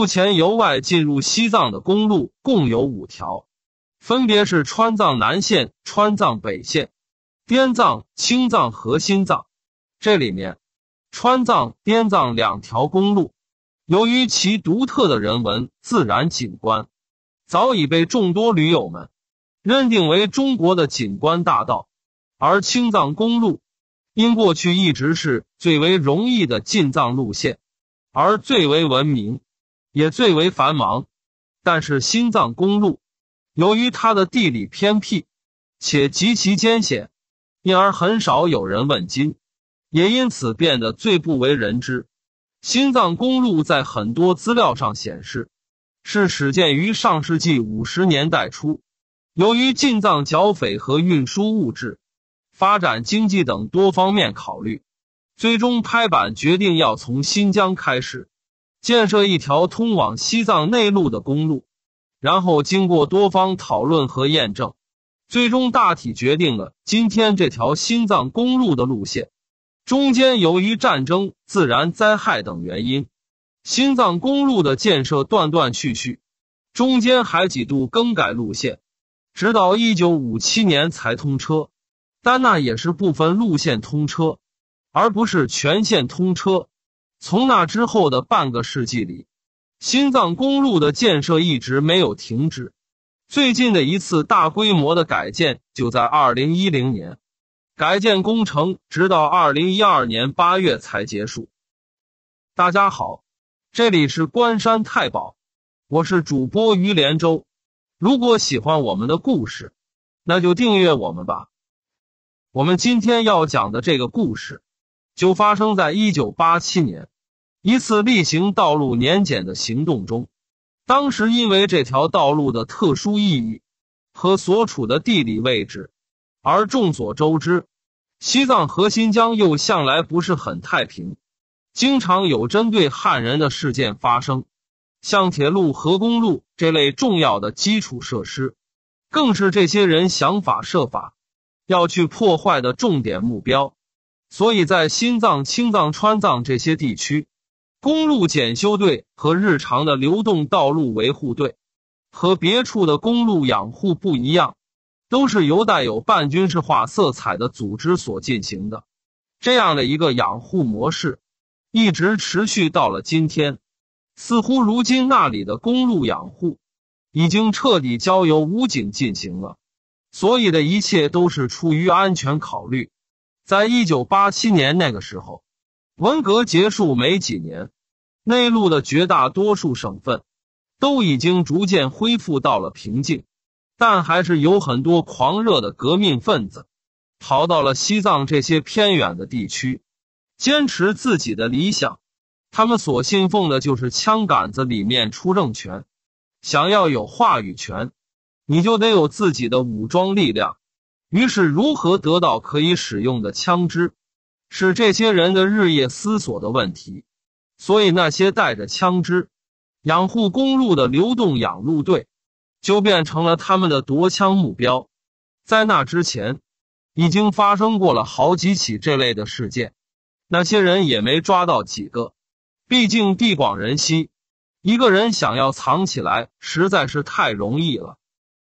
目前由外进入西藏的公路共有五条，分别是川藏南线、川藏北线、滇藏、青藏和新藏。这里面，川藏、滇藏两条公路，由于其独特的人文自然景观，早已被众多驴友们认定为中国的景观大道。而青藏公路，因过去一直是最为容易的进藏路线，而最为闻名。也最为繁忙，但是新藏公路由于它的地理偏僻且极其艰险，因而很少有人问津，也因此变得最不为人知。新藏公路在很多资料上显示，是始建于上世纪五十年代初。由于进藏剿匪和运输物质、发展经济等多方面考虑，最终拍板决定要从新疆开始。建设一条通往西藏内陆的公路，然后经过多方讨论和验证，最终大体决定了今天这条新藏公路的路线。中间由于战争、自然灾害等原因，新藏公路的建设断断续续，中间还几度更改路线，直到1957年才通车，但那也是部分路线通车，而不是全线通车。从那之后的半个世纪里，新藏公路的建设一直没有停止。最近的一次大规模的改建就在二零一零年，改建工程直到二零一二年八月才结束。大家好，这里是关山太保，我是主播于连州。如果喜欢我们的故事，那就订阅我们吧。我们今天要讲的这个故事。就发生在一九八七年一次例行道路年检的行动中。当时因为这条道路的特殊意义和所处的地理位置，而众所周知，西藏和新疆又向来不是很太平，经常有针对汉人的事件发生。像铁路和公路这类重要的基础设施，更是这些人想法设法要去破坏的重点目标。所以在新藏、青藏、川藏这些地区，公路检修队和日常的流动道路维护队，和别处的公路养护不一样，都是由带有半军事化色彩的组织所进行的。这样的一个养护模式，一直持续到了今天。似乎如今那里的公路养护，已经彻底交由武警进行了。所以的一切都是出于安全考虑。在一九八七年那个时候，文革结束没几年，内陆的绝大多数省份都已经逐渐恢复到了平静，但还是有很多狂热的革命分子逃到了西藏这些偏远的地区，坚持自己的理想。他们所信奉的就是“枪杆子里面出政权”，想要有话语权，你就得有自己的武装力量。于是，如何得到可以使用的枪支，是这些人的日夜思索的问题。所以，那些带着枪支养护公路的流动养路队，就变成了他们的夺枪目标。在那之前，已经发生过了好几起这类的事件，那些人也没抓到几个。毕竟地广人稀，一个人想要藏起来实在是太容易了。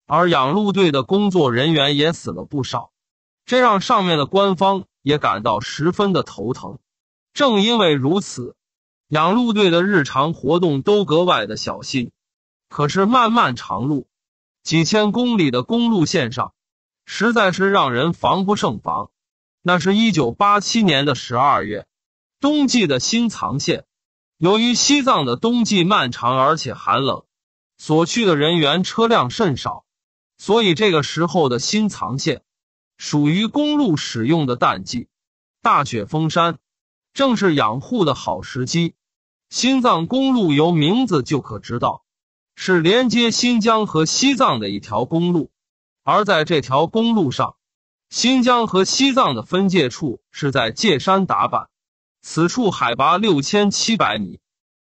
而养路队的工作人员也死了不少，这让上面的官方也感到十分的头疼。正因为如此，养路队的日常活动都格外的小心。可是漫漫长路，几千公里的公路线上，实在是让人防不胜防。那是一九八七年的十二月，冬季的新藏线，由于西藏的冬季漫长而且寒冷，所去的人员车辆甚少。所以这个时候的新藏线，属于公路使用的淡季，大雪封山，正是养护的好时机。新藏公路由名字就可知道，是连接新疆和西藏的一条公路。而在这条公路上，新疆和西藏的分界处是在界山达坂，此处海拔六千七百米，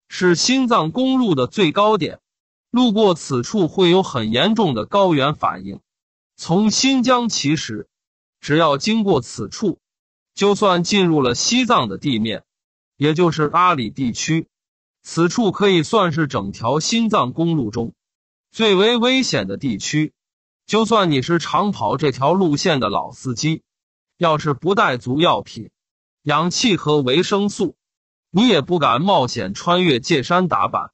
是新藏公路的最高点。路过此处会有很严重的高原反应。从新疆起始，只要经过此处，就算进入了西藏的地面，也就是阿里地区。此处可以算是整条新藏公路中最为危险的地区。就算你是长跑这条路线的老司机，要是不带足药品、氧气和维生素，你也不敢冒险穿越界山达坂。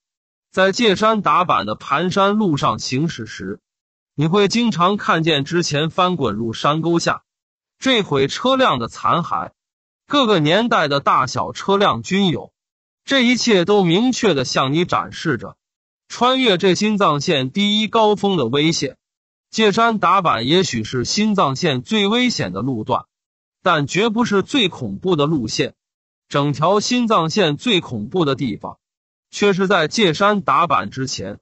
在界山打板的盘山路上行驶时，你会经常看见之前翻滚入山沟下、坠毁车辆的残骸，各个年代的大小车辆均有。这一切都明确的向你展示着穿越这心藏线第一高峰的危险。界山打板也许是心藏线最危险的路段，但绝不是最恐怖的路线。整条新藏线最恐怖的地方。却是在界山打板之前，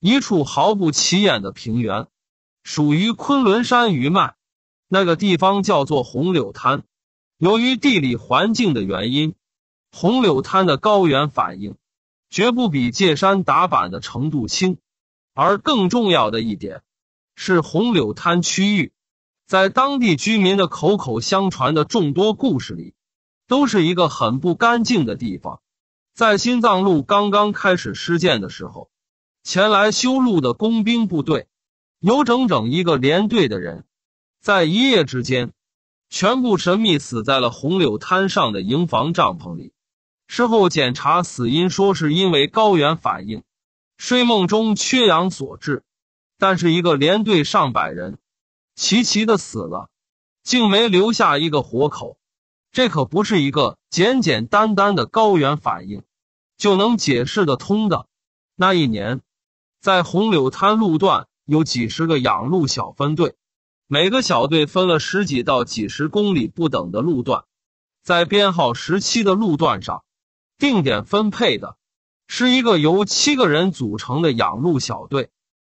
一处毫不起眼的平原，属于昆仑山余脉。那个地方叫做红柳滩。由于地理环境的原因，红柳滩的高原反应绝不比界山打板的程度轻。而更重要的一点是，红柳滩区域，在当地居民的口口相传的众多故事里，都是一个很不干净的地方。在新藏路刚刚开始施建的时候，前来修路的工兵部队有整整一个连队的人，在一夜之间全部神秘死在了红柳滩上的营房帐篷里。事后检查死因，说是因为高原反应、睡梦中缺氧所致。但是一个连队上百人齐齐的死了，竟没留下一个活口。这可不是一个简简单单的高原反应就能解释的通的。那一年，在红柳滩路段有几十个养路小分队，每个小队分了十几到几十公里不等的路段。在编号十七的路段上，定点分配的是一个由七个人组成的养路小队，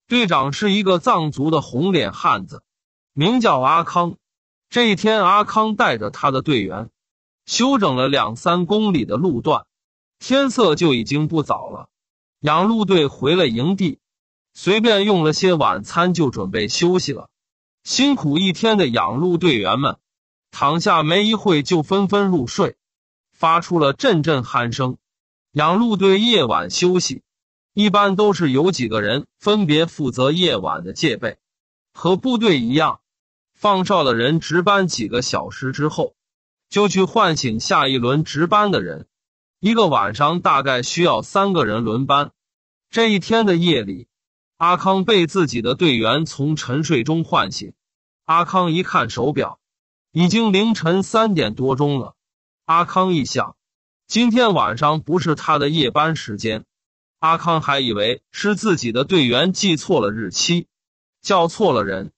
队长是一个藏族的红脸汉子，名叫阿康。这一天，阿康带着他的队员休整了两三公里的路段，天色就已经不早了。养路队回了营地，随便用了些晚餐就准备休息了。辛苦一天的养路队员们躺下没一会就纷纷入睡，发出了阵阵鼾声。养路队夜晚休息一般都是有几个人分别负责夜晚的戒备，和部队一样。放哨的人值班几个小时之后，就去唤醒下一轮值班的人。一个晚上大概需要三个人轮班。这一天的夜里，阿康被自己的队员从沉睡中唤醒。阿康一看手表，已经凌晨三点多钟了。阿康一想，今天晚上不是他的夜班时间。阿康还以为是自己的队员记错了日期，叫错了人。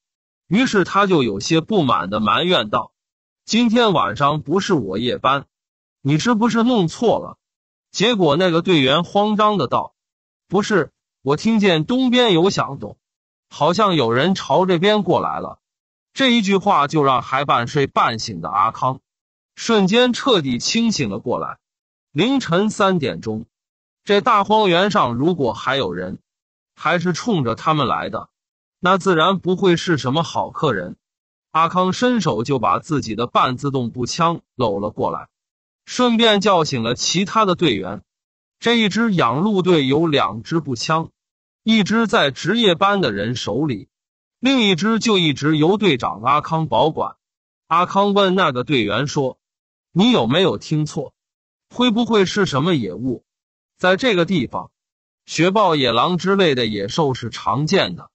于是他就有些不满的埋怨道：“今天晚上不是我夜班，你是不是弄错了？”结果那个队员慌张的道：“不是，我听见东边有响动，好像有人朝这边过来了。”这一句话就让还半睡半醒的阿康瞬间彻底清醒了过来。凌晨三点钟，这大荒原上如果还有人，还是冲着他们来的。那自然不会是什么好客人。阿康伸手就把自己的半自动步枪搂了过来，顺便叫醒了其他的队员。这一支养鹿队有两支步枪，一支在值夜班的人手里，另一支就一直由队长阿康保管。阿康问那个队员说：“你有没有听错？会不会是什么野物？在这个地方，雪豹、野狼之类的野兽是常见的。”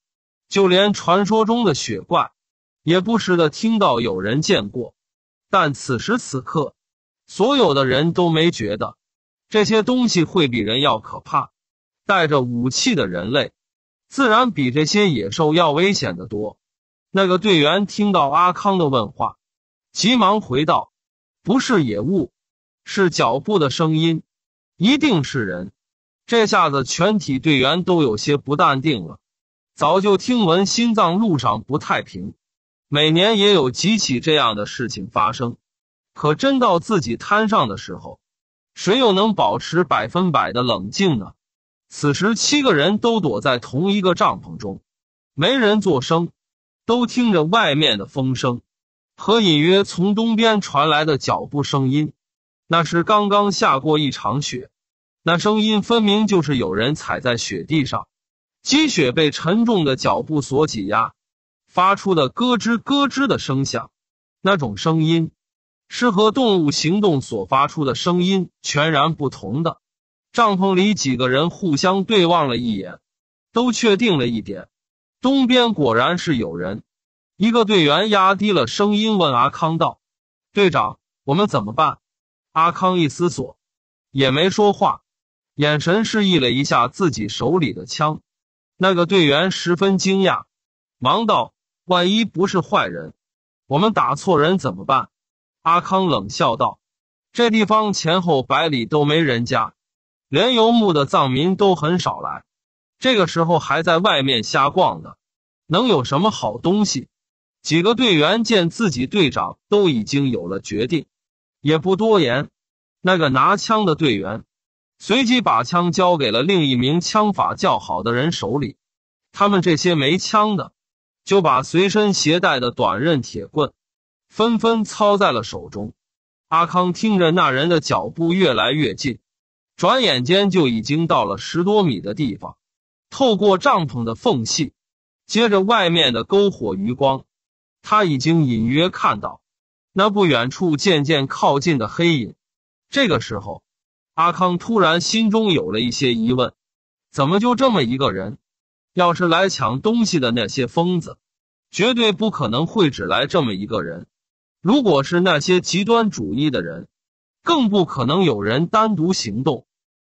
就连传说中的雪怪，也不时的听到有人见过，但此时此刻，所有的人都没觉得这些东西会比人要可怕。带着武器的人类，自然比这些野兽要危险的多。那个队员听到阿康的问话，急忙回道：“不是野物，是脚步的声音，一定是人。”这下子，全体队员都有些不淡定了。早就听闻心脏路上不太平，每年也有几起这样的事情发生。可真到自己摊上的时候，谁又能保持百分百的冷静呢？此时七个人都躲在同一个帐篷中，没人作声，都听着外面的风声和隐约从东边传来的脚步声音。那时刚刚下过一场雪，那声音分明就是有人踩在雪地上。积雪被沉重的脚步所挤压，发出的咯吱咯吱的声响，那种声音是和动物行动所发出的声音全然不同的。帐篷里几个人互相对望了一眼，都确定了一点：东边果然是有人。一个队员压低了声音问阿康道：“队长，我们怎么办？”阿康一思索，也没说话，眼神示意了一下自己手里的枪。那个队员十分惊讶，忙道：“万一不是坏人，我们打错人怎么办？”阿康冷笑道：“这地方前后百里都没人家，连游牧的藏民都很少来，这个时候还在外面瞎逛呢，能有什么好东西？”几个队员见自己队长都已经有了决定，也不多言。那个拿枪的队员。随即把枪交给了另一名枪法较好的人手里，他们这些没枪的，就把随身携带的短刃铁棍，纷纷操在了手中。阿康听着那人的脚步越来越近，转眼间就已经到了十多米的地方。透过帐篷的缝隙，接着外面的篝火余光，他已经隐约看到那不远处渐渐靠近的黑影。这个时候。阿康突然心中有了一些疑问：怎么就这么一个人？要是来抢东西的那些疯子，绝对不可能会只来这么一个人。如果是那些极端主义的人，更不可能有人单独行动。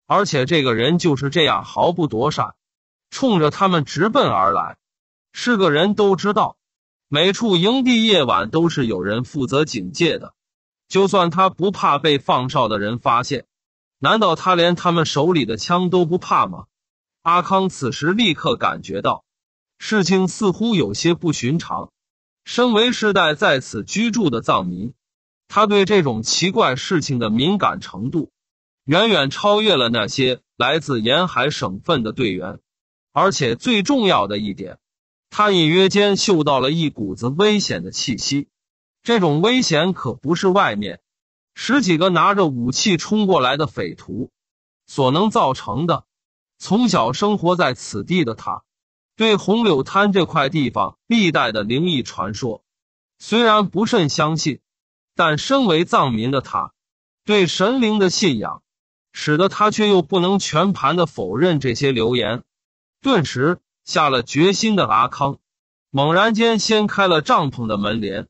而且这个人就是这样毫不躲闪，冲着他们直奔而来。是个人都知道，每处营地夜晚都是有人负责警戒的。就算他不怕被放哨的人发现。难道他连他们手里的枪都不怕吗？阿康此时立刻感觉到，事情似乎有些不寻常。身为世代在此居住的藏民，他对这种奇怪事情的敏感程度，远远超越了那些来自沿海省份的队员。而且最重要的一点，他隐约间嗅到了一股子危险的气息。这种危险可不是外面。十几个拿着武器冲过来的匪徒，所能造成的。从小生活在此地的他，对红柳滩这块地方历代的灵异传说，虽然不甚相信，但身为藏民的他，对神灵的信仰，使得他却又不能全盘的否认这些流言。顿时下了决心的阿康，猛然间掀开了帐篷的门帘，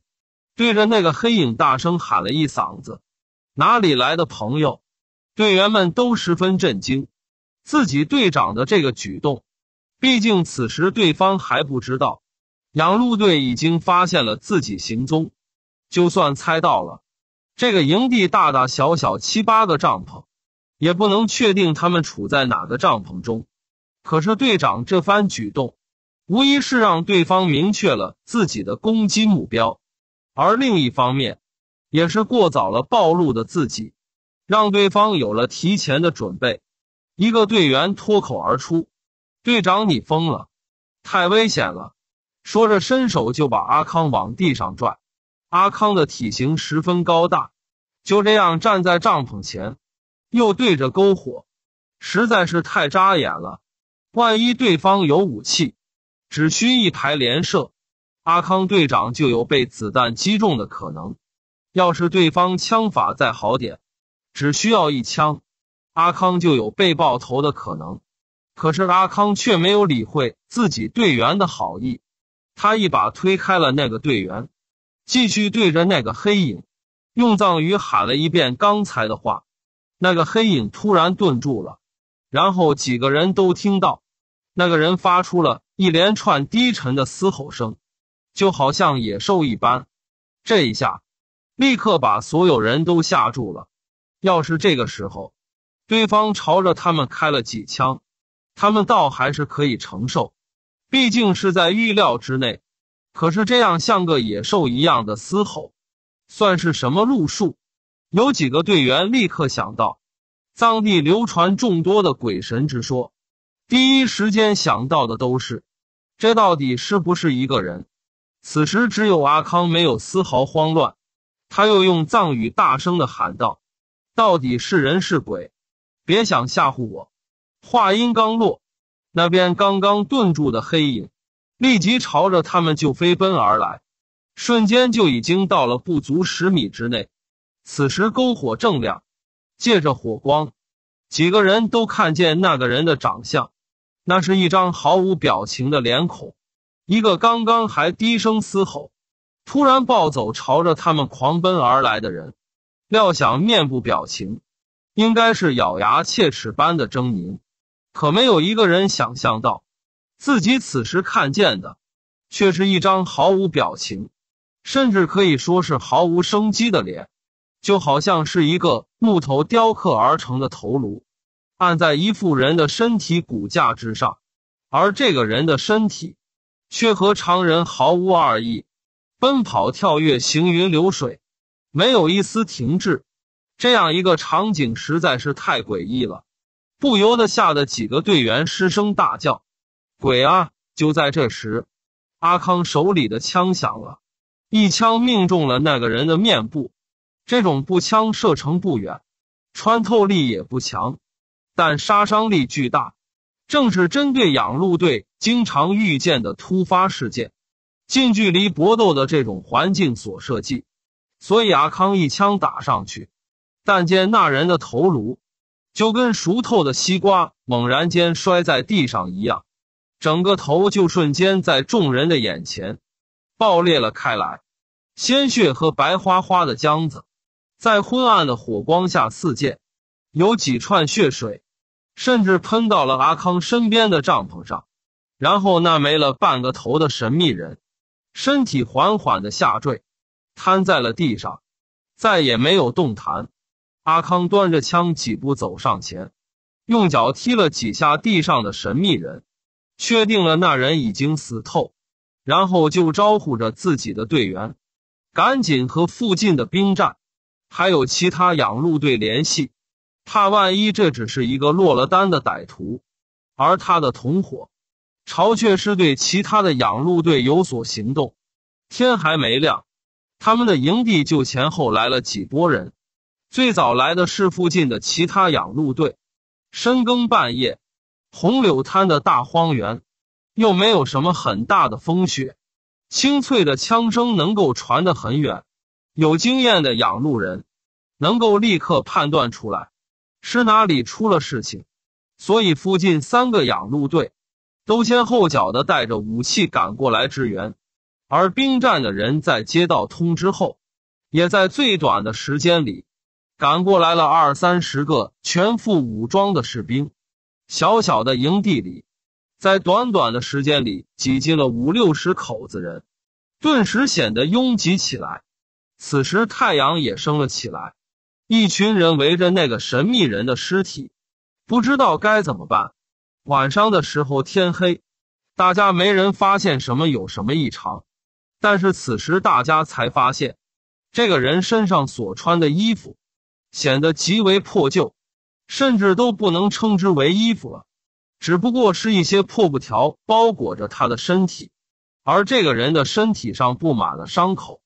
对着那个黑影大声喊了一嗓子。哪里来的朋友？队员们都十分震惊，自己队长的这个举动。毕竟此时对方还不知道，养路队已经发现了自己行踪。就算猜到了，这个营地大大小小七八个帐篷，也不能确定他们处在哪个帐篷中。可是队长这番举动，无疑是让对方明确了自己的攻击目标。而另一方面，也是过早了，暴露的自己，让对方有了提前的准备。一个队员脱口而出：“队长，你疯了，太危险了！”说着，伸手就把阿康往地上拽。阿康的体型十分高大，就这样站在帐篷前，又对着篝火，实在是太扎眼了。万一对方有武器，只需一排连射，阿康队长就有被子弹击中的可能。要是对方枪法再好点，只需要一枪，阿康就有被爆头的可能。可是阿康却没有理会自己队员的好意，他一把推开了那个队员，继续对着那个黑影用藏语喊了一遍刚才的话。那个黑影突然顿住了，然后几个人都听到那个人发出了一连串低沉的嘶吼声，就好像野兽一般。这一下。立刻把所有人都吓住了。要是这个时候，对方朝着他们开了几枪，他们倒还是可以承受，毕竟是在预料之内。可是这样像个野兽一样的嘶吼，算是什么路数？有几个队员立刻想到，藏地流传众多的鬼神之说，第一时间想到的都是：这到底是不是一个人？此时只有阿康没有丝毫慌乱。他又用藏语大声的喊道：“到底是人是鬼？别想吓唬我！”话音刚落，那边刚刚顿住的黑影立即朝着他们就飞奔而来，瞬间就已经到了不足十米之内。此时篝火正亮，借着火光，几个人都看见那个人的长相。那是一张毫无表情的脸孔，一个刚刚还低声嘶吼。突然暴走，朝着他们狂奔而来的人，料想面部表情应该是咬牙切齿般的狰狞，可没有一个人想象到，自己此时看见的，却是一张毫无表情，甚至可以说是毫无生机的脸，就好像是一个木头雕刻而成的头颅，按在一副人的身体骨架之上，而这个人的身体，却和常人毫无二异。奔跑、跳跃，行云流水，没有一丝停滞。这样一个场景实在是太诡异了，不由得吓得几个队员失声大叫：“鬼啊！”就在这时，阿康手里的枪响了，一枪命中了那个人的面部。这种步枪射程不远，穿透力也不强，但杀伤力巨大，正是针对养路队经常遇见的突发事件。近距离搏斗的这种环境所设计，所以阿康一枪打上去，但见那人的头颅就跟熟透的西瓜猛然间摔在地上一样，整个头就瞬间在众人的眼前爆裂了开来，鲜血和白花花的浆子在昏暗的火光下四溅，有几串血水甚至喷到了阿康身边的帐篷上，然后那没了半个头的神秘人。身体缓缓的下坠，瘫在了地上，再也没有动弹。阿康端着枪，几步走上前，用脚踢了几下地上的神秘人，确定了那人已经死透，然后就招呼着自己的队员，赶紧和附近的兵站，还有其他养路队联系，怕万一这只是一个落了单的歹徒，而他的同伙。巢穴是对其他的养鹿队有所行动。天还没亮，他们的营地就前后来了几拨人。最早来的是附近的其他养鹿队。深更半夜，红柳滩的大荒原又没有什么很大的风雪，清脆的枪声能够传得很远。有经验的养鹿人能够立刻判断出来是哪里出了事情。所以附近三个养鹿队。都先后脚的带着武器赶过来支援，而兵站的人在接到通知后，也在最短的时间里赶过来了二三十个全副武装的士兵。小小的营地里，在短短的时间里挤进了五六十口子人，顿时显得拥挤起来。此时太阳也升了起来，一群人围着那个神秘人的尸体，不知道该怎么办。晚上的时候天黑，大家没人发现什么有什么异常，但是此时大家才发现，这个人身上所穿的衣服显得极为破旧，甚至都不能称之为衣服了，只不过是一些破布条包裹着他的身体，而这个人的身体上布满了伤口，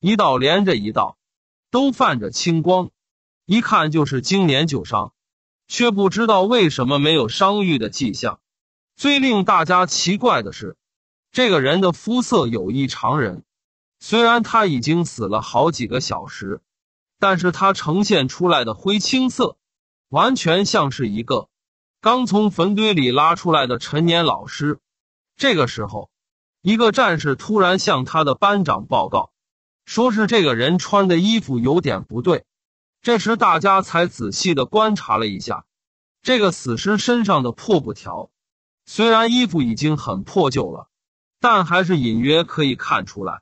一道连着一道，都泛着青光，一看就是经年旧伤。却不知道为什么没有伤愈的迹象。最令大家奇怪的是，这个人的肤色有异常人。虽然他已经死了好几个小时，但是他呈现出来的灰青色，完全像是一个刚从坟堆里拉出来的陈年老尸。这个时候，一个战士突然向他的班长报告，说是这个人穿的衣服有点不对。这时，大家才仔细的观察了一下这个死尸身上的破布条。虽然衣服已经很破旧了，但还是隐约可以看出来，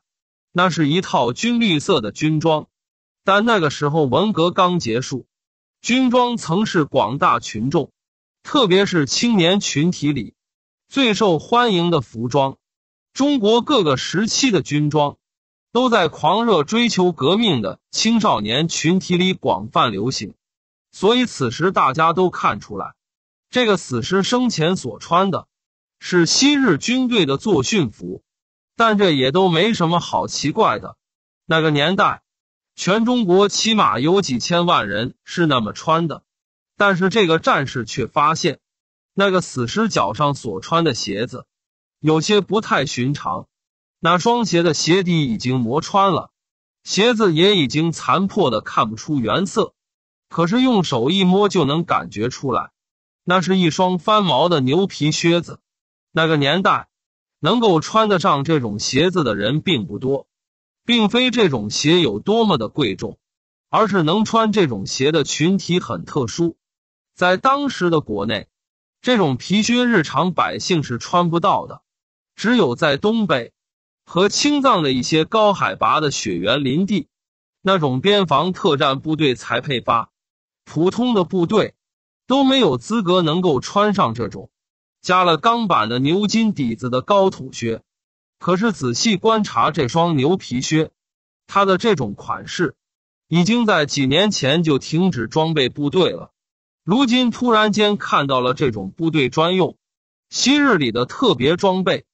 那是一套军绿色的军装。但那个时候文革刚结束，军装曾是广大群众，特别是青年群体里最受欢迎的服装。中国各个时期的军装。都在狂热追求革命的青少年群体里广泛流行，所以此时大家都看出来，这个死尸生前所穿的是昔日军队的作训服，但这也都没什么好奇怪的。那个年代，全中国起码有几千万人是那么穿的，但是这个战士却发现，那个死尸脚上所穿的鞋子有些不太寻常。那双鞋的鞋底已经磨穿了，鞋子也已经残破的看不出原色，可是用手一摸就能感觉出来，那是一双翻毛的牛皮靴子。那个年代，能够穿得上这种鞋子的人并不多，并非这种鞋有多么的贵重，而是能穿这种鞋的群体很特殊。在当时的国内，这种皮靴日常百姓是穿不到的，只有在东北。和青藏的一些高海拔的雪原林地，那种边防特战部队才配发，普通的部队都没有资格能够穿上这种加了钢板的牛筋底子的高筒靴。可是仔细观察这双牛皮靴，它的这种款式已经在几年前就停止装备部队了。如今突然间看到了这种部队专用、昔日里的特别装备。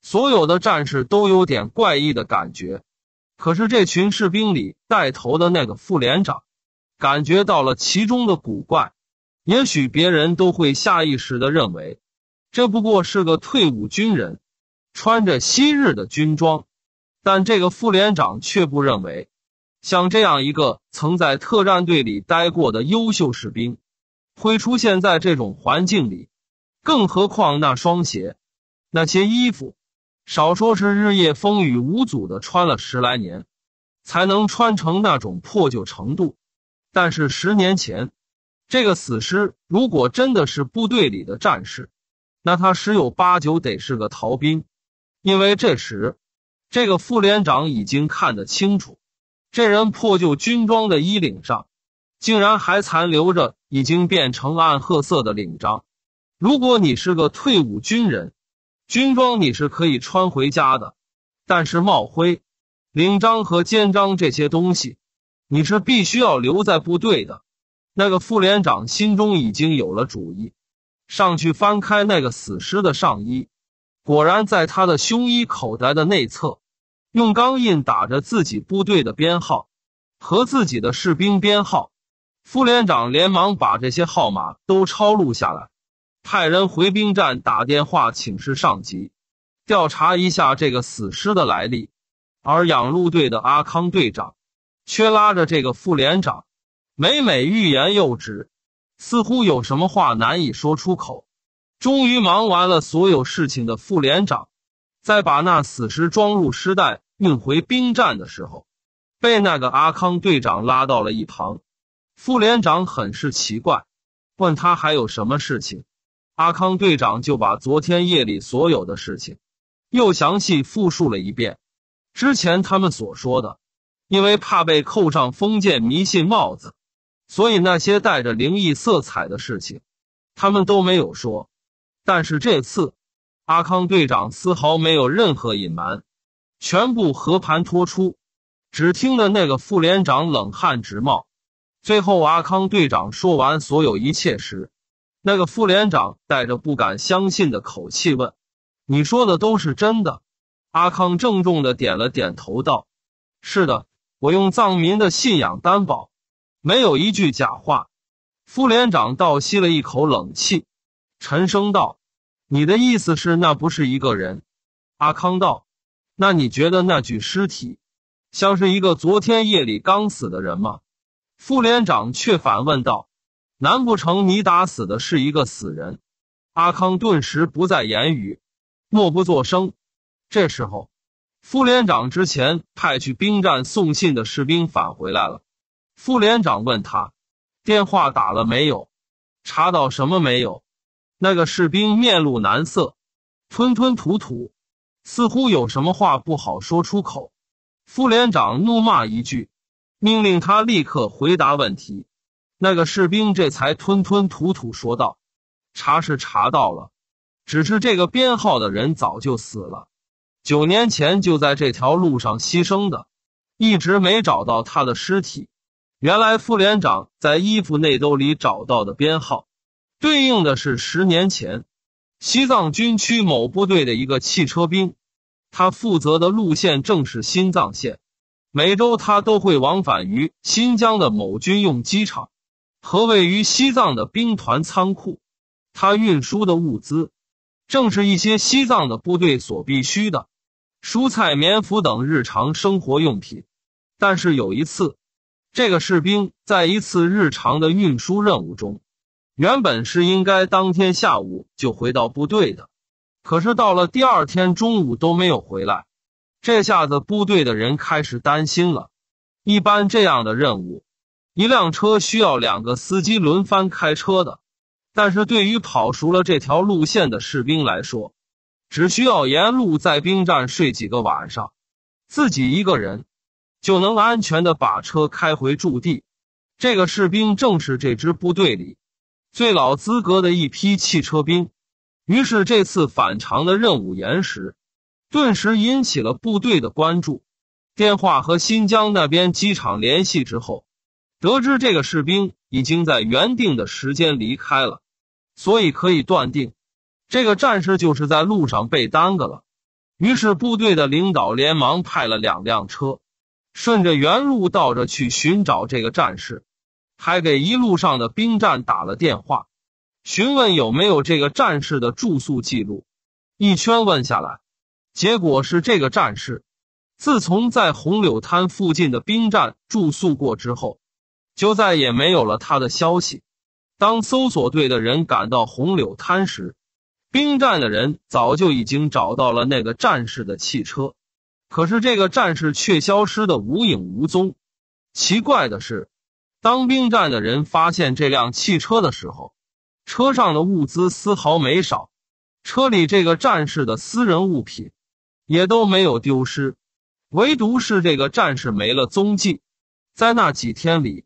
所有的战士都有点怪异的感觉，可是这群士兵里带头的那个副连长，感觉到了其中的古怪。也许别人都会下意识的认为，这不过是个退伍军人，穿着昔日的军装。但这个副连长却不认为，像这样一个曾在特战队里待过的优秀士兵，会出现在这种环境里。更何况那双鞋，那些衣服。少说是日夜风雨无阻的穿了十来年，才能穿成那种破旧程度。但是十年前，这个死尸如果真的是部队里的战士，那他十有八九得是个逃兵，因为这时这个副连长已经看得清楚，这人破旧军装的衣领上，竟然还残留着已经变成暗褐色的领章。如果你是个退伍军人。军装你是可以穿回家的，但是帽徽、领章和肩章这些东西，你是必须要留在部队的。那个副连长心中已经有了主意，上去翻开那个死尸的上衣，果然在他的胸衣口袋的内侧，用钢印打着自己部队的编号和自己的士兵编号。副连长连忙把这些号码都抄录下来。派人回兵站打电话请示上级，调查一下这个死尸的来历。而养鹿队的阿康队长却拉着这个副连长，每每欲言又止，似乎有什么话难以说出口。终于忙完了所有事情的副连长，在把那死尸装入尸袋运回兵站的时候，被那个阿康队长拉到了一旁。副连长很是奇怪，问他还有什么事情。阿康队长就把昨天夜里所有的事情又详细复述了一遍。之前他们所说的，因为怕被扣上封建迷信帽子，所以那些带着灵异色彩的事情，他们都没有说。但是这次，阿康队长丝毫没有任何隐瞒，全部和盘托出。只听得那个副连长冷汗直冒。最后，阿康队长说完所有一切时。那个副连长带着不敢相信的口气问：“你说的都是真的？”阿康郑重的点了点头，道：“是的，我用藏民的信仰担保，没有一句假话。”副连长倒吸了一口冷气，沉声道：“你的意思是那不是一个人？”阿康道：“那你觉得那具尸体像是一个昨天夜里刚死的人吗？”副连长却反问道。难不成你打死的是一个死人？阿康顿时不再言语，默不作声。这时候，副连长之前派去兵站送信的士兵返回来了。副连长问他：“电话打了没有？查到什么没有？”那个士兵面露难色，吞吞吐吐，似乎有什么话不好说出口。副连长怒骂一句，命令他立刻回答问题。那个士兵这才吞吞吐吐说道：“查是查到了，只是这个编号的人早就死了，九年前就在这条路上牺牲的，一直没找到他的尸体。原来副连长在衣服内兜里找到的编号，对应的是十年前西藏军区某部队的一个汽车兵，他负责的路线正是新藏线，每周他都会往返于新疆的某军用机场。”和位于西藏的兵团仓库，他运输的物资，正是一些西藏的部队所必须的蔬菜、棉服等日常生活用品。但是有一次，这个士兵在一次日常的运输任务中，原本是应该当天下午就回到部队的，可是到了第二天中午都没有回来。这下子部队的人开始担心了。一般这样的任务。一辆车需要两个司机轮番开车的，但是对于跑熟了这条路线的士兵来说，只需要沿路在兵站睡几个晚上，自己一个人就能安全的把车开回驻地。这个士兵正是这支部队里最老资格的一批汽车兵。于是这次反常的任务延时，顿时引起了部队的关注。电话和新疆那边机场联系之后。得知这个士兵已经在原定的时间离开了，所以可以断定，这个战士就是在路上被耽搁了。于是部队的领导连忙派了两辆车，顺着原路倒着去寻找这个战士，还给一路上的兵站打了电话，询问有没有这个战士的住宿记录。一圈问下来，结果是这个战士自从在红柳滩附近的兵站住宿过之后。就再也没有了他的消息。当搜索队的人赶到红柳滩时，兵站的人早就已经找到了那个战士的汽车，可是这个战士却消失的无影无踪。奇怪的是，当兵站的人发现这辆汽车的时候，车上的物资丝毫没少，车里这个战士的私人物品也都没有丢失，唯独是这个战士没了踪迹。在那几天里。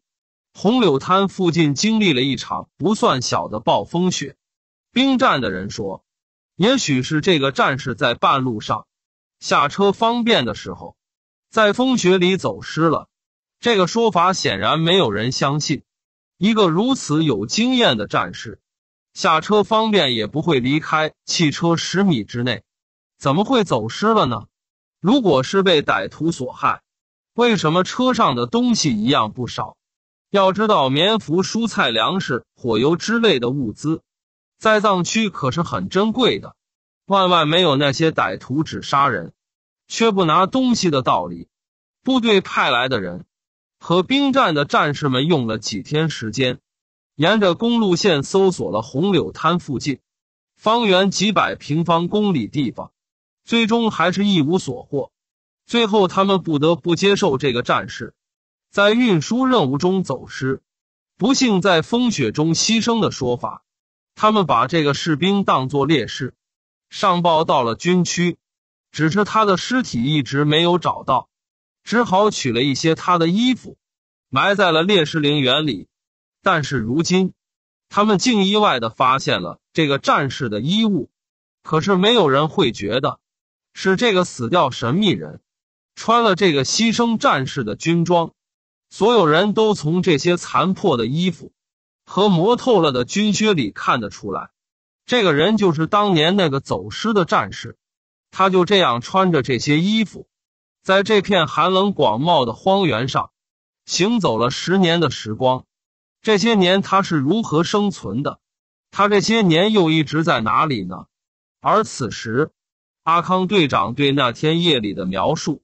红柳滩附近经历了一场不算小的暴风雪，兵站的人说，也许是这个战士在半路上下车方便的时候，在风雪里走失了。这个说法显然没有人相信。一个如此有经验的战士，下车方便也不会离开汽车十米之内，怎么会走失了呢？如果是被歹徒所害，为什么车上的东西一样不少？要知道，棉服、蔬菜、粮食、火油之类的物资，在藏区可是很珍贵的。万万没有那些歹徒只杀人，却不拿东西的道理。部队派来的人和兵站的战士们用了几天时间，沿着公路线搜索了红柳滩附近方圆几百平方公里地方，最终还是一无所获。最后，他们不得不接受这个战士。在运输任务中走失，不幸在风雪中牺牲的说法，他们把这个士兵当作烈士，上报到了军区。只是他的尸体一直没有找到，只好取了一些他的衣服，埋在了烈士陵园里。但是如今，他们竟意外的发现了这个战士的衣物。可是没有人会觉得，是这个死掉神秘人，穿了这个牺牲战士的军装。所有人都从这些残破的衣服和磨透了的军靴里看得出来，这个人就是当年那个走失的战士。他就这样穿着这些衣服，在这片寒冷广袤的荒原上行走了十年的时光。这些年他是如何生存的？他这些年又一直在哪里呢？而此时，阿康队长对那天夜里的描述，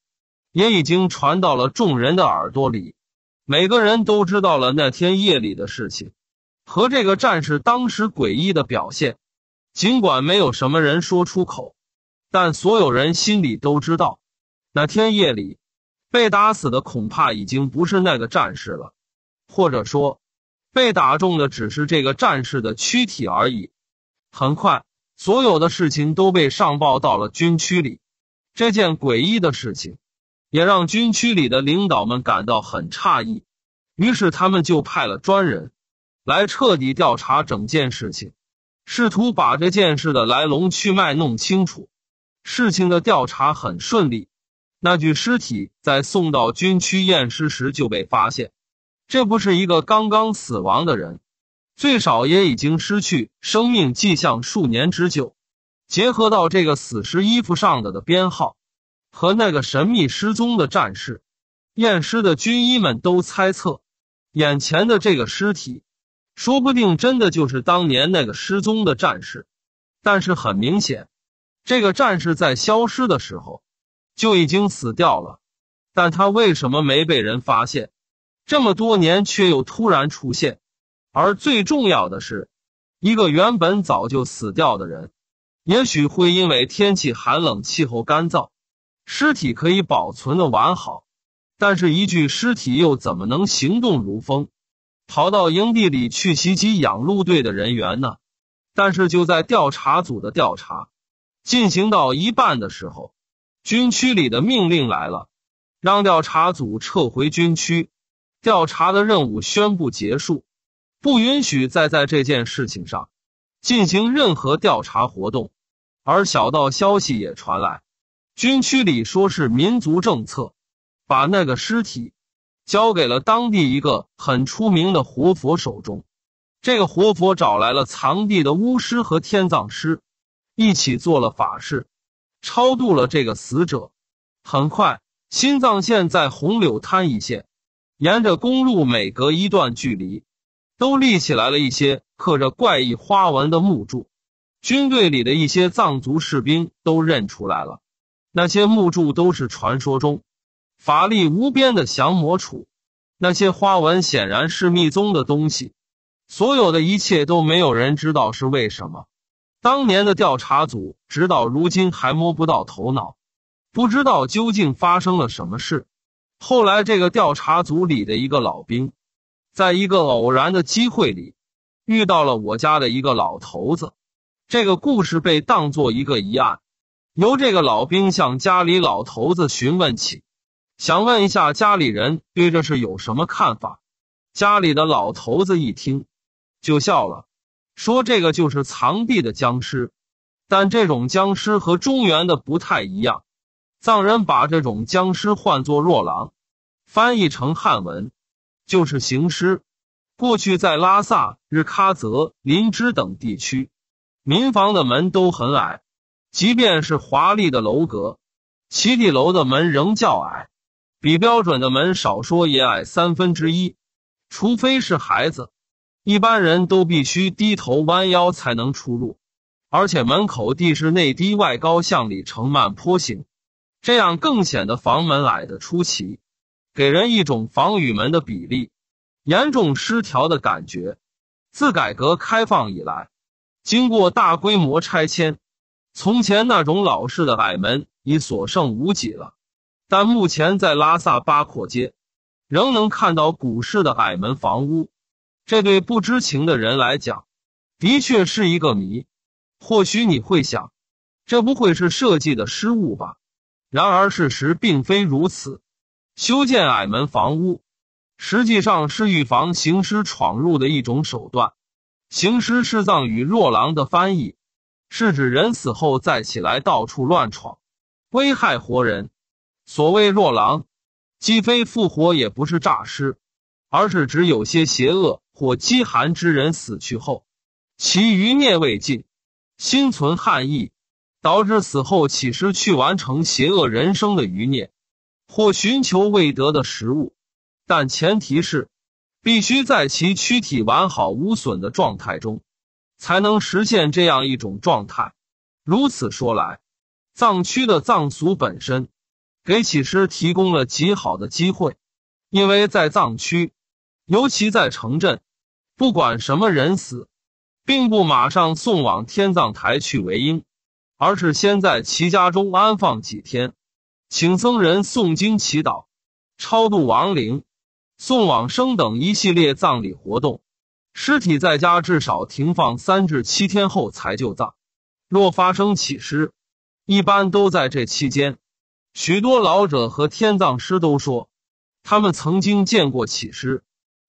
也已经传到了众人的耳朵里。每个人都知道了那天夜里的事情和这个战士当时诡异的表现。尽管没有什么人说出口，但所有人心里都知道，那天夜里被打死的恐怕已经不是那个战士了，或者说，被打中的只是这个战士的躯体而已。很快，所有的事情都被上报到了军区里，这件诡异的事情。也让军区里的领导们感到很诧异，于是他们就派了专人来彻底调查整件事情，试图把这件事的来龙去脉弄清楚。事情的调查很顺利，那具尸体在送到军区验尸时就被发现，这不是一个刚刚死亡的人，最少也已经失去生命迹象数年之久。结合到这个死尸衣服上的的编号。和那个神秘失踪的战士，验尸的军医们都猜测，眼前的这个尸体，说不定真的就是当年那个失踪的战士。但是很明显，这个战士在消失的时候就已经死掉了。但他为什么没被人发现？这么多年却又突然出现？而最重要的是，一个原本早就死掉的人，也许会因为天气寒冷、气候干燥。尸体可以保存的完好，但是，一具尸体又怎么能行动如风，逃到营地里去袭击养路队的人员呢？但是，就在调查组的调查进行到一半的时候，军区里的命令来了，让调查组撤回军区，调查的任务宣布结束，不允许再在这件事情上进行任何调查活动。而小道消息也传来。军区里说是民族政策，把那个尸体交给了当地一个很出名的活佛手中。这个活佛找来了藏地的巫师和天葬师，一起做了法事，超度了这个死者。很快，新藏线在红柳滩一线，沿着公路每隔一段距离，都立起来了一些刻着怪异花纹的木柱。军队里的一些藏族士兵都认出来了。那些木柱都是传说中法力无边的降魔杵，那些花纹显然是密宗的东西，所有的一切都没有人知道是为什么。当年的调查组直到如今还摸不到头脑，不知道究竟发生了什么事。后来，这个调查组里的一个老兵，在一个偶然的机会里遇到了我家的一个老头子，这个故事被当做一个疑案。由这个老兵向家里老头子询问起，想问一下家里人对这事有什么看法。家里的老头子一听就笑了，说：“这个就是藏地的僵尸，但这种僵尸和中原的不太一样。藏人把这种僵尸唤作若狼，翻译成汉文就是行尸。过去在拉萨、日喀则、林芝等地区，民房的门都很矮。”即便是华丽的楼阁，地楼的门仍较矮，比标准的门少说也矮三分之一。除非是孩子，一般人都必须低头弯腰才能出入。而且门口地势内低外高，向里呈慢坡形，这样更显得房门矮得出奇，给人一种房与门的比例严重失调的感觉。自改革开放以来，经过大规模拆迁。从前那种老式的矮门已所剩无几了，但目前在拉萨八廓街，仍能看到古式的矮门房屋。这对不知情的人来讲，的确是一个谜。或许你会想，这不会是设计的失误吧？然而事实并非如此。修建矮门房屋，实际上是预防行尸闯入的一种手段。行尸是藏语若狼的翻译。是指人死后再起来到处乱闯，危害活人。所谓若狼，既非复活，也不是诈尸，而是指有些邪恶或饥寒之人死去后，其余孽未尽，心存憾意，导致死后起尸去完成邪恶人生的余孽，或寻求未得的食物。但前提是，必须在其躯体完好无损的状态中。才能实现这样一种状态。如此说来，藏区的藏俗本身给乞师提供了极好的机会，因为在藏区，尤其在城镇，不管什么人死，并不马上送往天葬台去为阴，而是先在其家中安放几天，请僧人诵经祈祷、超度亡灵、送往生等一系列葬礼活动。尸体在家至少停放三至七天后才就葬，若发生起尸，一般都在这期间。许多老者和天葬师都说，他们曾经见过起尸，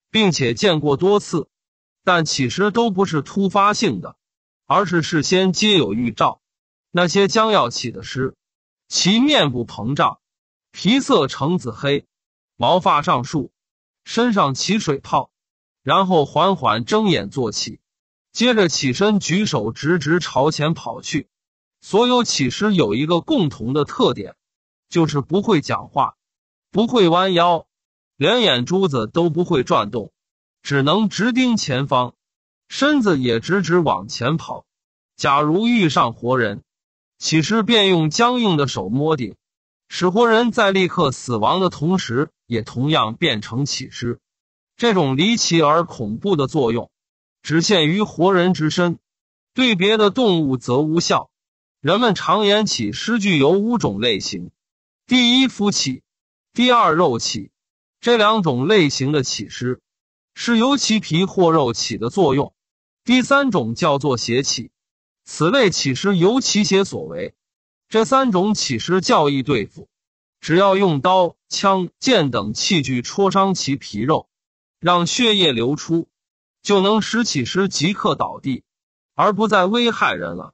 并且见过多次，但起尸都不是突发性的，而是事先皆有预兆。那些将要起的尸，其面部膨胀，皮色呈紫黑，毛发上竖，身上起水泡。然后缓缓睁眼坐起，接着起身举手，直直朝前跑去。所有起尸有一个共同的特点，就是不会讲话，不会弯腰，连眼珠子都不会转动，只能直盯前方，身子也直直往前跑。假如遇上活人，起尸便用僵硬的手摸顶，使活人在立刻死亡的同时，也同样变成起尸。这种离奇而恐怖的作用，只限于活人之身，对别的动物则无效。人们常言起尸具有五种类型：第一，夫起；第二，肉起。这两种类型的起尸是由其皮或肉起的作用。第三种叫做邪起，此类起尸由其血所为。这三种起尸较易对付，只要用刀、枪、剑等器具戳伤其皮肉。让血液流出，就能使起尸即刻倒地，而不再危害人了。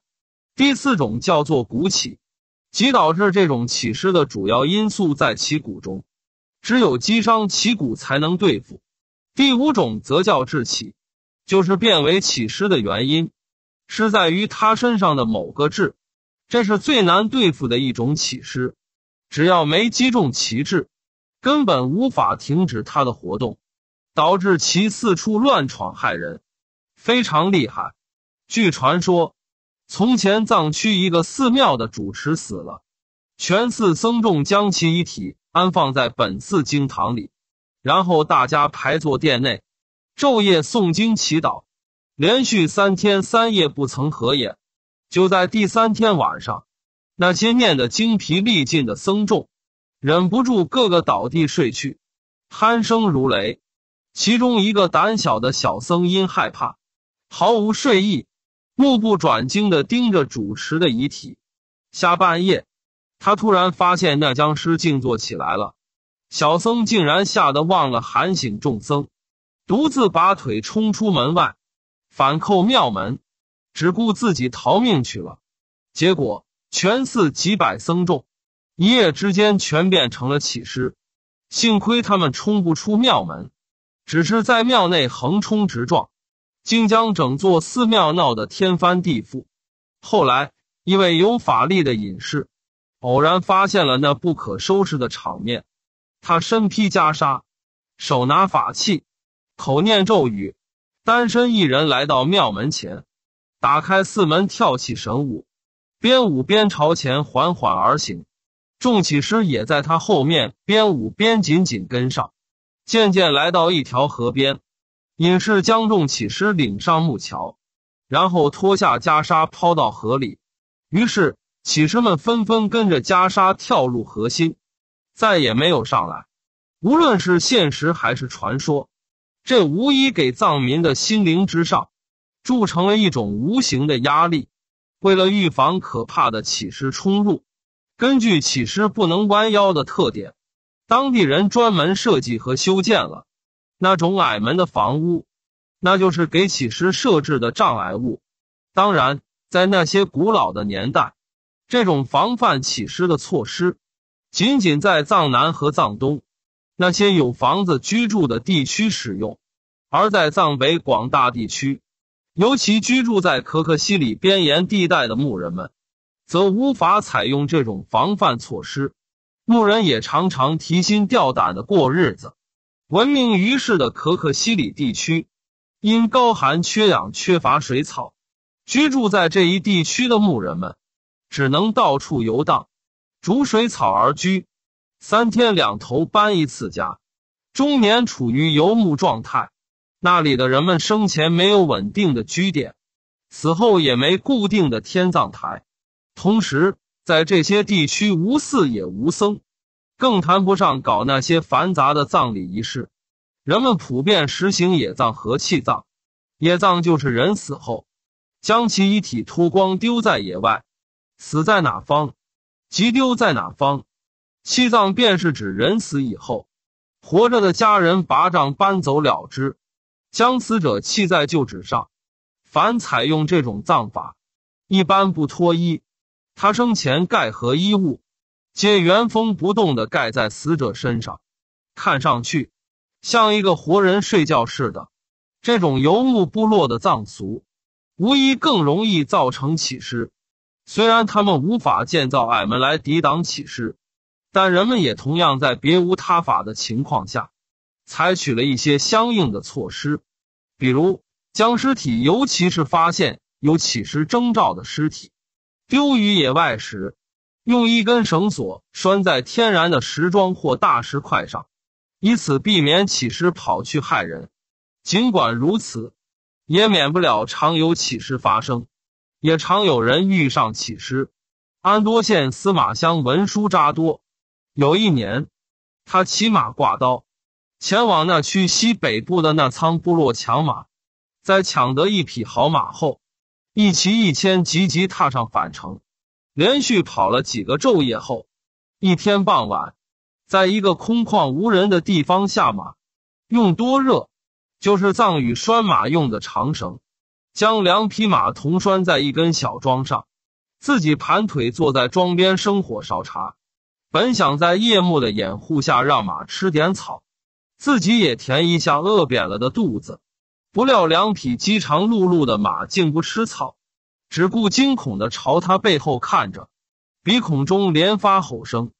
第四种叫做骨起，即导致这种起尸的主要因素在其骨中，只有击伤其骨才能对付。第五种则叫致起，就是变为起尸的原因是在于他身上的某个痣，这是最难对付的一种起尸。只要没击中其痣，根本无法停止他的活动。导致其四处乱闯害人，非常厉害。据传说，从前藏区一个寺庙的主持死了，全寺僧众将其遗体安放在本寺经堂里，然后大家排坐殿内，昼夜诵经祈祷，连续三天三夜不曾合眼。就在第三天晚上，那些念得精疲力尽的僧众，忍不住个个倒地睡去，鼾声如雷。其中一个胆小的小僧因害怕，毫无睡意，目不转睛的盯着主持的遗体。下半夜，他突然发现那僵尸静坐起来了，小僧竟然吓得忘了喊醒众僧，独自拔腿冲出门外，反扣庙门，只顾自己逃命去了。结果，全寺几百僧众一夜之间全变成了起尸，幸亏他们冲不出庙门。只是在庙内横冲直撞，竟将整座寺庙闹得天翻地覆。后来，一位有法力的隐士偶然发现了那不可收拾的场面。他身披袈裟，手拿法器，口念咒语，单身一人来到庙门前，打开寺门，跳起神舞，边舞边朝前缓缓而行。众乞师也在他后面边舞边紧紧跟上。渐渐来到一条河边，隐士将众乞尸领上木桥，然后脱下袈裟抛到河里。于是乞尸们纷纷跟着袈裟跳入河心，再也没有上来。无论是现实还是传说，这无疑给藏民的心灵之上铸成了一种无形的压力。为了预防可怕的乞尸冲入，根据乞尸不能弯腰的特点。当地人专门设计和修建了那种矮门的房屋，那就是给乞尸设置的障碍物。当然，在那些古老的年代，这种防范乞尸的措施，仅仅在藏南和藏东那些有房子居住的地区使用；而在藏北广大地区，尤其居住在可可西里边沿地带的牧人们，则无法采用这种防范措施。牧人也常常提心吊胆的过日子。闻名于世的可可西里地区，因高寒缺氧、缺乏水草，居住在这一地区的牧人们只能到处游荡，煮水草而居，三天两头搬一次家，终年处于游牧状态。那里的人们生前没有稳定的居点，死后也没固定的天葬台。同时。在这些地区，无寺也无僧，更谈不上搞那些繁杂的葬礼仪式。人们普遍实行野葬和弃葬。野葬就是人死后将其遗体脱光丢在野外，死在哪方即丢在哪方。弃葬便是指人死以后，活着的家人把账搬走了之，将死者弃在旧址上。凡采用这种葬法，一般不脱衣。他生前盖何衣物，皆原封不动的盖在死者身上，看上去像一个活人睡觉似的。这种游牧部落的葬俗，无疑更容易造成起尸。虽然他们无法建造矮门来抵挡起尸，但人们也同样在别无他法的情况下，采取了一些相应的措施，比如将尸体，尤其是发现有起尸征兆的尸体。丢于野外时，用一根绳索拴在天然的石桩或大石块上，以此避免起尸跑去害人。尽管如此，也免不了常有起尸发生，也常有人遇上起尸。安多县司马乡文书扎多，有一年，他骑马挂刀，前往那区西北部的那仓部落抢马，在抢得一匹好马后。一骑一千，急急踏上返程。连续跑了几个昼夜后，一天傍晚，在一个空旷无人的地方下马，用多热，就是藏语拴马用的长绳，将两匹马同拴在一根小桩上，自己盘腿坐在桩边生火烧茶。本想在夜幕的掩护下让马吃点草，自己也填一下饿扁了的肚子。不料，两匹饥肠辘辘的马竟不吃草，只顾惊恐的朝他背后看着，鼻孔中连发吼声。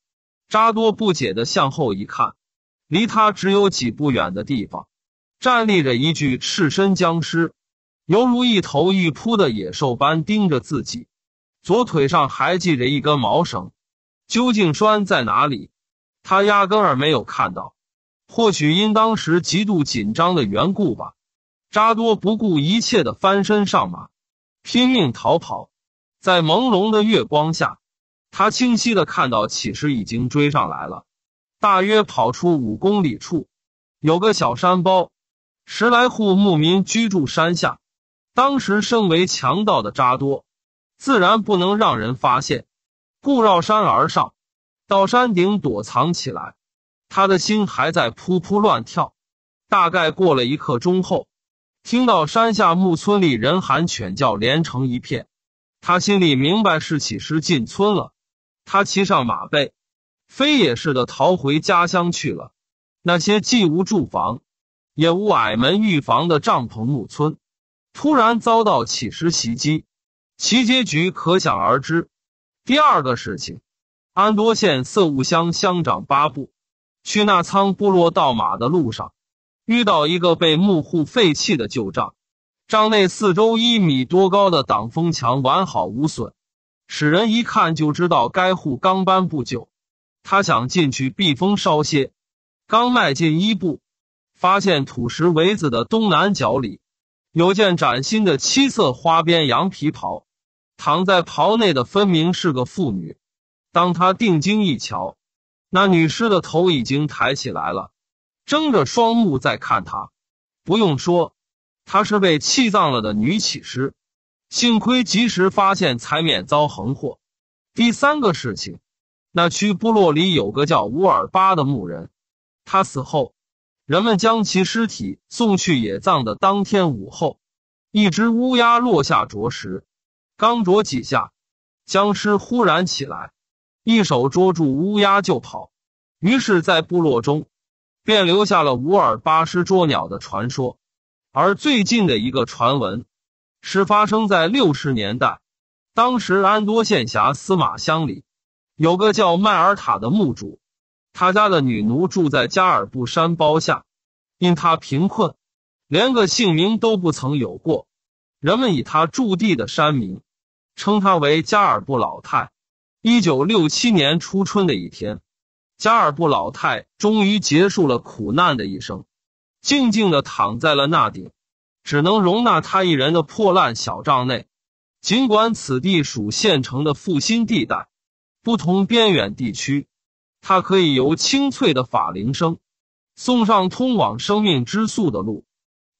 扎多不解的向后一看，离他只有几步远的地方，站立着一具赤身僵尸，犹如一头欲扑的野兽般盯着自己，左腿上还系着一根毛绳，究竟拴在哪里？他压根儿没有看到，或许因当时极度紧张的缘故吧。扎多不顾一切的翻身上马，拼命逃跑。在朦胧的月光下，他清晰的看到乞师已经追上来了。大约跑出五公里处，有个小山包，十来户牧民居住山下。当时身为强盗的扎多，自然不能让人发现，故绕山而上，到山顶躲藏起来。他的心还在扑扑乱跳。大概过了一刻钟后。听到山下木村里人喊犬叫连成一片，他心里明白是乞尸进村了。他骑上马背，飞也似的逃回家乡去了。那些既无住房，也无矮门御房的帐篷木村，突然遭到乞尸袭击，其结局可想而知。第二个事情，安多县色雾乡乡长八部，去那仓部落盗马的路上。遇到一个被木户废弃的旧帐，帐内四周一米多高的挡风墙完好无损，使人一看就知道该户刚搬不久。他想进去避风稍歇，刚迈进一步，发现土石围子的东南角里有件崭新的七色花边羊皮袍，躺在袍内的分明是个妇女。当他定睛一瞧，那女尸的头已经抬起来了。睁着双目在看他，不用说，她是被弃葬了的女乞尸，幸亏及时发现，才免遭横祸。第三个事情，那区部落里有个叫乌尔巴的牧人，他死后，人们将其尸体送去野葬的当天午后，一只乌鸦落下啄食，刚啄几下，僵尸忽然起来，一手捉住乌鸦就跑，于是，在部落中。便留下了乌尔巴斯捉鸟的传说，而最近的一个传闻是发生在六十年代，当时安多县辖司马乡里有个叫迈尔塔的墓主，他家的女奴住在加尔布山包下，因他贫困，连个姓名都不曾有过，人们以他驻地的山名称他为加尔布老太。一九六七年初春的一天。加尔布老太终于结束了苦难的一生，静静的躺在了那顶只能容纳他一人的破烂小帐内。尽管此地属县城的复兴地带，不同边远地区，它可以由清脆的法铃声送上通往生命之树的路，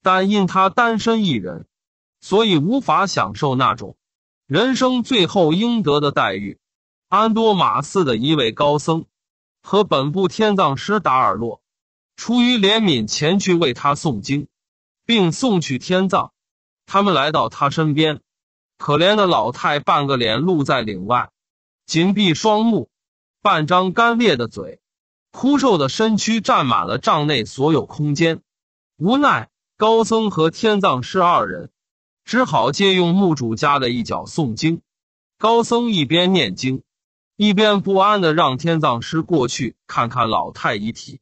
但因他单身一人，所以无法享受那种人生最后应得的待遇。安多马寺的一位高僧。和本部天葬师达尔洛出于怜悯，前去为他诵经，并送去天葬。他们来到他身边，可怜的老太半个脸露在岭外，紧闭双目，半张干裂的嘴，枯瘦的身躯占满了帐内所有空间。无奈高僧和天葬师二人只好借用墓主家的一角诵经。高僧一边念经。一边不安的让天葬师过去看看老太遗体。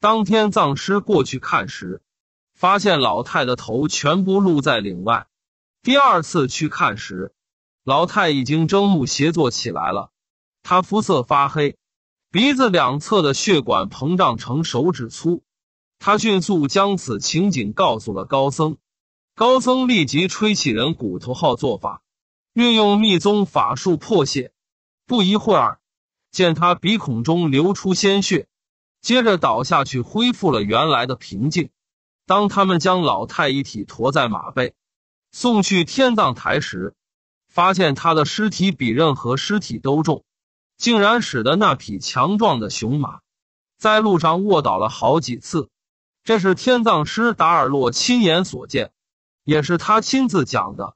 当天葬师过去看时，发现老太的头全部露在领外。第二次去看时，老太已经睁目斜坐起来了。她肤色发黑，鼻子两侧的血管膨胀成手指粗。他迅速将此情景告诉了高僧。高僧立即吹起人骨头号做法，运用密宗法术破解。不一会儿，见他鼻孔中流出鲜血，接着倒下去，恢复了原来的平静。当他们将老太遗体驮在马背，送去天葬台时，发现他的尸体比任何尸体都重，竟然使得那匹强壮的雄马在路上卧倒了好几次。这是天葬师达尔洛亲眼所见，也是他亲自讲的。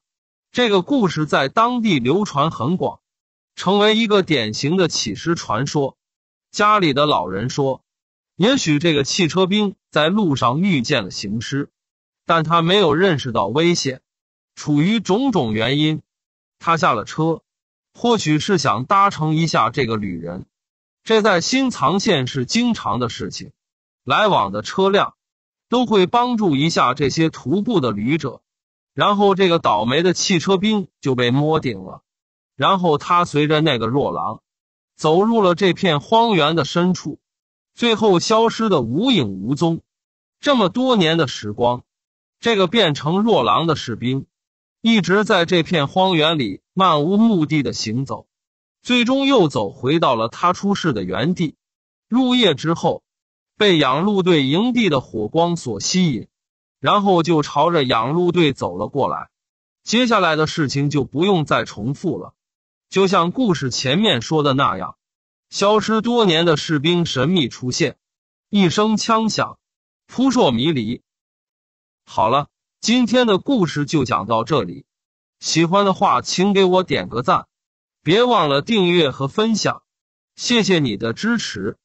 这个故事在当地流传很广。成为一个典型的起尸传说。家里的老人说：“也许这个汽车兵在路上遇见了行尸，但他没有认识到危险。出于种种原因，他下了车，或许是想搭乘一下这个旅人。这在新藏线是经常的事情，来往的车辆都会帮助一下这些徒步的旅者。然后，这个倒霉的汽车兵就被摸顶了。”然后他随着那个若狼，走入了这片荒原的深处，最后消失的无影无踪。这么多年的时光，这个变成若狼的士兵，一直在这片荒原里漫无目的的行走，最终又走回到了他出事的原地。入夜之后，被养路队营地的火光所吸引，然后就朝着养路队走了过来。接下来的事情就不用再重复了。就像故事前面说的那样，消失多年的士兵神秘出现，一声枪响，扑朔迷离。好了，今天的故事就讲到这里。喜欢的话，请给我点个赞，别忘了订阅和分享，谢谢你的支持。